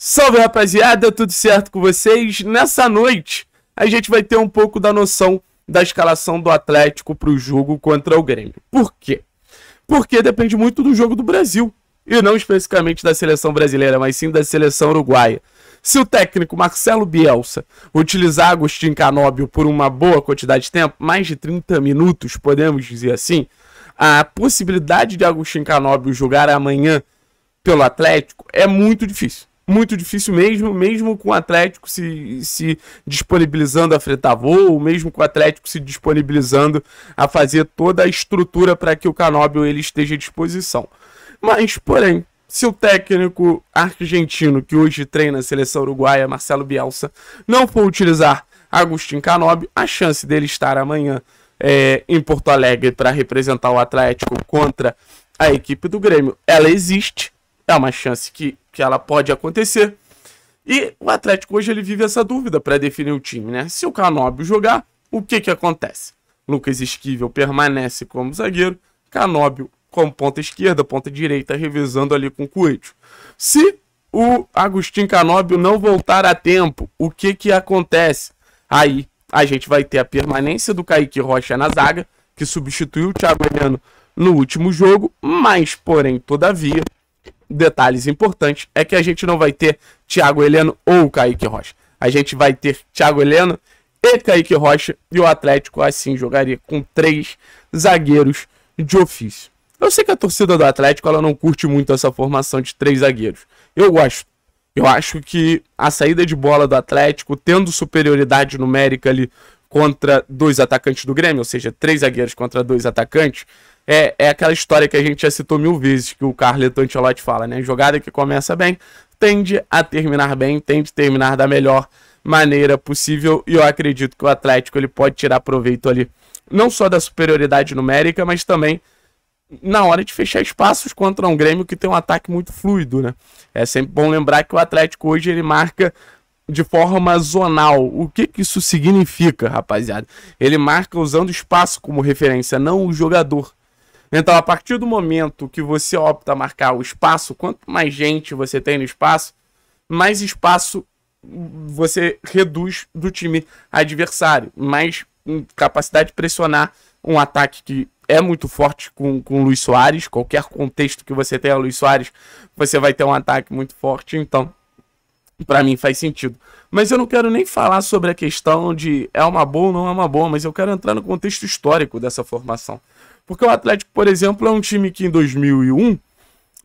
Salve rapaziada, tudo certo com vocês? Nessa noite a gente vai ter um pouco da noção da escalação do Atlético para o jogo contra o Grêmio. Por quê? Porque depende muito do jogo do Brasil e não especificamente da seleção brasileira, mas sim da seleção uruguaia. Se o técnico Marcelo Bielsa utilizar Agostinho Canóbio por uma boa quantidade de tempo, mais de 30 minutos, podemos dizer assim, a possibilidade de Agostinho Canóbio jogar amanhã pelo Atlético é muito difícil muito difícil mesmo, mesmo com o Atlético se, se disponibilizando a fretar voo, mesmo com o Atlético se disponibilizando a fazer toda a estrutura para que o Canóbio ele esteja à disposição. Mas, porém, se o técnico argentino que hoje treina a seleção uruguaia, Marcelo Bielsa, não for utilizar Agustin Canóbio, a chance dele estar amanhã é, em Porto Alegre para representar o Atlético contra a equipe do Grêmio, ela existe. É uma chance que que ela pode acontecer. E o Atlético hoje ele vive essa dúvida para definir o time, né? Se o Canóbio jogar, o que que acontece? Lucas Esquivel permanece como zagueiro, Canóbio como ponta esquerda, ponta direita, revezando ali com o Coelho. Se o Agostinho Canóbio não voltar a tempo, o que que acontece? Aí a gente vai ter a permanência do Kaique Rocha na zaga, que substituiu o Thiago Heleno no último jogo, mas, porém, todavia, detalhes importantes é que a gente não vai ter Thiago Heleno ou Kaique Rocha. A gente vai ter Thiago Heleno e Kaique Rocha, e o Atlético assim jogaria com três zagueiros de ofício. Eu sei que a torcida do Atlético ela não curte muito essa formação de três zagueiros. Eu gosto. Eu acho que a saída de bola do Atlético, tendo superioridade numérica ali contra dois atacantes do Grêmio, ou seja, três zagueiros contra dois atacantes, é, é aquela história que a gente já citou mil vezes, que o Carleton Ancelotti fala, né? Jogada que começa bem, tende a terminar bem, tende a terminar da melhor maneira possível, e eu acredito que o Atlético ele pode tirar proveito ali, não só da superioridade numérica, mas também na hora de fechar espaços contra um Grêmio que tem um ataque muito fluido, né? É sempre bom lembrar que o Atlético hoje ele marca de forma zonal. O que, que isso significa, rapaziada? Ele marca usando espaço como referência, não o jogador. Então, a partir do momento que você opta a marcar o espaço, quanto mais gente você tem no espaço, mais espaço você reduz do time adversário, mais capacidade de pressionar um ataque que é muito forte com, com o Luiz Soares. Qualquer contexto que você tenha Luiz Soares, você vai ter um ataque muito forte. Então, para mim faz sentido. Mas eu não quero nem falar sobre a questão de é uma boa ou não é uma boa, mas eu quero entrar no contexto histórico dessa formação. Porque o Atlético, por exemplo, é um time que em 2001,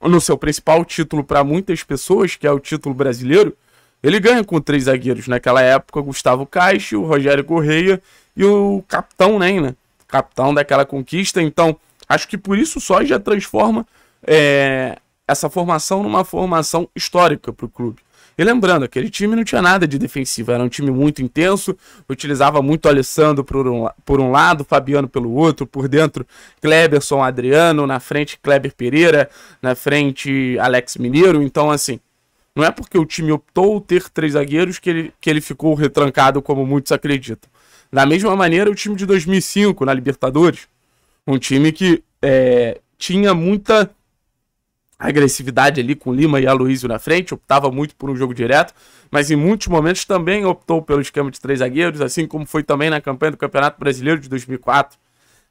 no seu principal título para muitas pessoas, que é o título brasileiro, ele ganha com três zagueiros. Naquela época, Gustavo Caixa, o Rogério Correia e o capitão Nen, né? Capitão daquela conquista. Então, acho que por isso só já transforma é, essa formação numa formação histórica para o clube. E lembrando, aquele time não tinha nada de defensivo, era um time muito intenso, utilizava muito o Alessandro por um, por um lado, Fabiano pelo outro, por dentro Kleberson, Adriano, na frente Kleber Pereira, na frente Alex Mineiro, então assim, não é porque o time optou ter três zagueiros que ele, que ele ficou retrancado como muitos acreditam. Da mesma maneira, o time de 2005 na Libertadores, um time que é, tinha muita agressividade ali com Lima e Aloysio na frente, optava muito por um jogo direto, mas em muitos momentos também optou pelo esquema de três zagueiros, assim como foi também na campanha do Campeonato Brasileiro de 2004.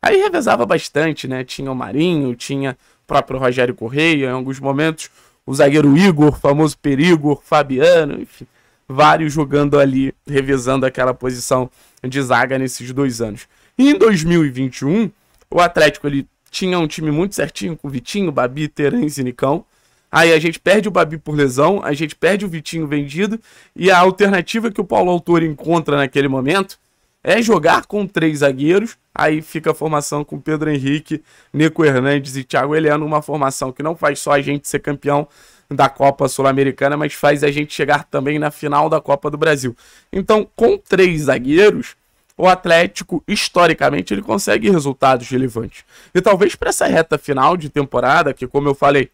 Aí revezava bastante, né? Tinha o Marinho, tinha o próprio Rogério Correia, em alguns momentos o zagueiro Igor, famoso Perigor, Fabiano, enfim, vários jogando ali, revezando aquela posição de zaga nesses dois anos. E em 2021, o Atlético ele tinha um time muito certinho com Vitinho, Babi, Terence e Nicão. Aí a gente perde o Babi por lesão, a gente perde o Vitinho vendido, e a alternativa que o Paulo Autor encontra naquele momento é jogar com três zagueiros. Aí fica a formação com Pedro Henrique, Nico Hernandes e Thiago Heleno, uma formação que não faz só a gente ser campeão da Copa Sul-Americana, mas faz a gente chegar também na final da Copa do Brasil. Então, com três zagueiros, o Atlético, historicamente, ele consegue resultados relevantes. E talvez para essa reta final de temporada, que como eu falei,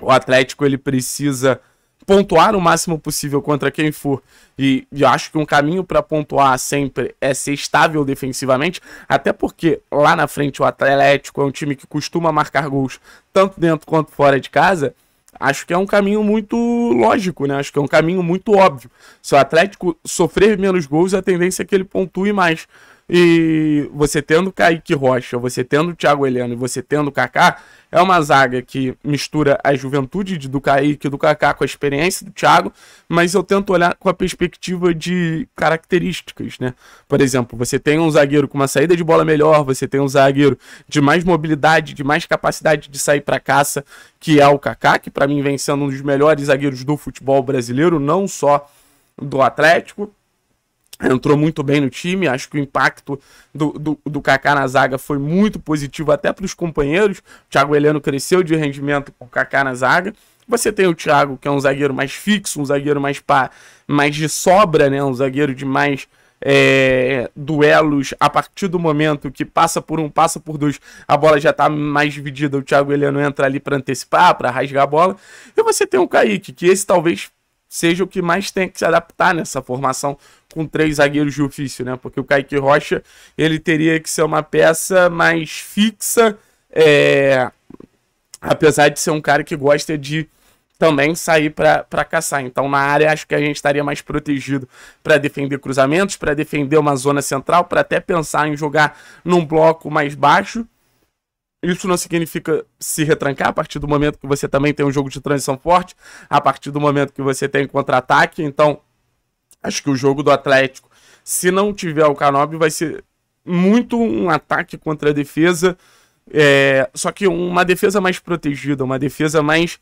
o Atlético ele precisa pontuar o máximo possível contra quem for. E, eu acho que um caminho para pontuar sempre é ser estável defensivamente, até porque lá na frente o Atlético é um time que costuma marcar gols tanto dentro quanto fora de casa. Acho que é um caminho muito lógico, né? Acho que é um caminho muito óbvio. Se o Atlético sofrer menos gols, a tendência é que ele pontue mais. E você tendo Kaique Rocha, você tendo Thiago Heleno e você tendo Kaká, é uma zaga que mistura a juventude do Kaique e do Kaká com a experiência do Thiago, mas eu tento olhar com a perspectiva de características, né? Por exemplo, você tem um zagueiro com uma saída de bola melhor, você tem um zagueiro de mais mobilidade, de mais capacidade de sair para caça, que é o Kaká, que para mim vem sendo um dos melhores zagueiros do futebol brasileiro, não só do Atlético entrou muito bem no time. Acho que o impacto do, do, do Kaká na zaga foi muito positivo até para os companheiros. O Thiago Heleno cresceu de rendimento com o Kaká na zaga. Você tem o Thiago, que é um zagueiro mais fixo, um zagueiro mais, pá, mais de sobra, né? um zagueiro de mais é, duelos a partir do momento que passa por um, passa por dois, a bola já está mais dividida. O Thiago Heleno entra ali para antecipar, para rasgar a bola. E você tem o Kaique, que esse talvez seja o que mais tem que se adaptar nessa formação com três zagueiros de ofício, né? Porque o Kaique Rocha, ele teria que ser uma peça mais fixa, é... apesar de ser um cara que gosta de também sair para caçar. Então, na área, acho que a gente estaria mais protegido para defender cruzamentos, para defender uma zona central, para até pensar em jogar num bloco mais baixo isso não significa se retrancar a partir do momento que você também tem um jogo de transição forte, a partir do momento que você tem contra-ataque. Então, acho que o jogo do Atlético, se não tiver o Canobi, vai ser muito um ataque contra a defesa. É, só que uma defesa mais protegida, uma defesa mais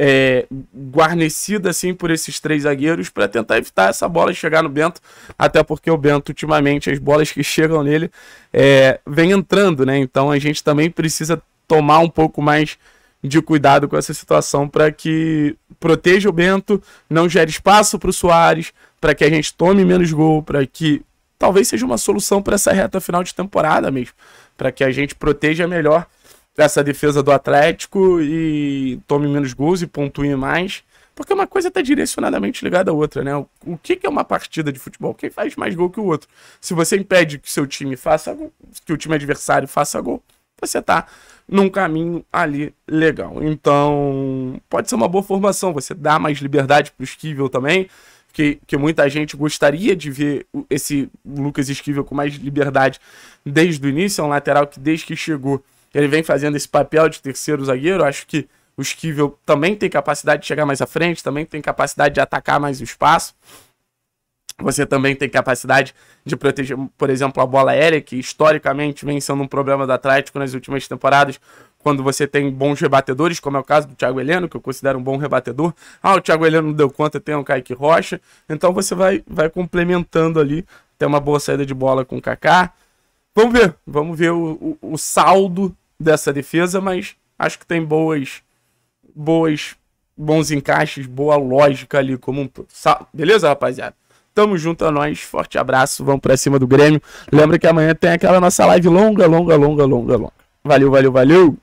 é, guarnecida assim por esses três zagueiros para tentar evitar essa bola chegar no Bento, até porque o Bento ultimamente as bolas que chegam nele é, vem entrando, né? Então a gente também precisa tomar um pouco mais de cuidado com essa situação para que proteja o Bento, não gere espaço para o Soares, para que a gente tome menos gol, para que talvez seja uma solução para essa reta final de temporada mesmo, para que a gente proteja melhor essa defesa do Atlético e tome menos gols e pontue mais. Porque uma coisa está direcionadamente ligada à outra, né? O, o que, que, é uma partida de futebol? Quem faz mais gol que o outro? Se você impede que seu time faça gol, que o time adversário faça gol, você está num caminho ali legal. Então, pode ser uma boa formação. Você dá mais liberdade para o Esquivel também, que, que muita gente gostaria de ver esse Lucas Esquivel com mais liberdade desde o início. É um lateral que desde que chegou ele vem fazendo esse papel de terceiro zagueiro. Acho que o Esquivel também tem capacidade de chegar mais à frente, também tem capacidade de atacar mais o espaço. Você também tem capacidade de proteger, por exemplo, a bola aérea, que historicamente vem sendo um problema do Atlético nas últimas temporadas, quando você tem bons rebatedores, como é o caso do Thiago Heleno, que eu considero um bom rebatedor. Ah, o Thiago Heleno não deu conta, tem o um Kaique Rocha. Então você vai, vai complementando ali, tem uma boa saída de bola com o Kaká. Vamos ver. Vamos ver o, o, o saldo dessa defesa, mas acho que tem boas. boas bons encaixes, boa lógica ali como um todo. Beleza, rapaziada? Tamo junto a é nós, forte abraço, vamos pra cima do Grêmio. Lembra que amanhã tem aquela nossa live longa, longa, longa, longa, longa. Valeu, valeu, valeu!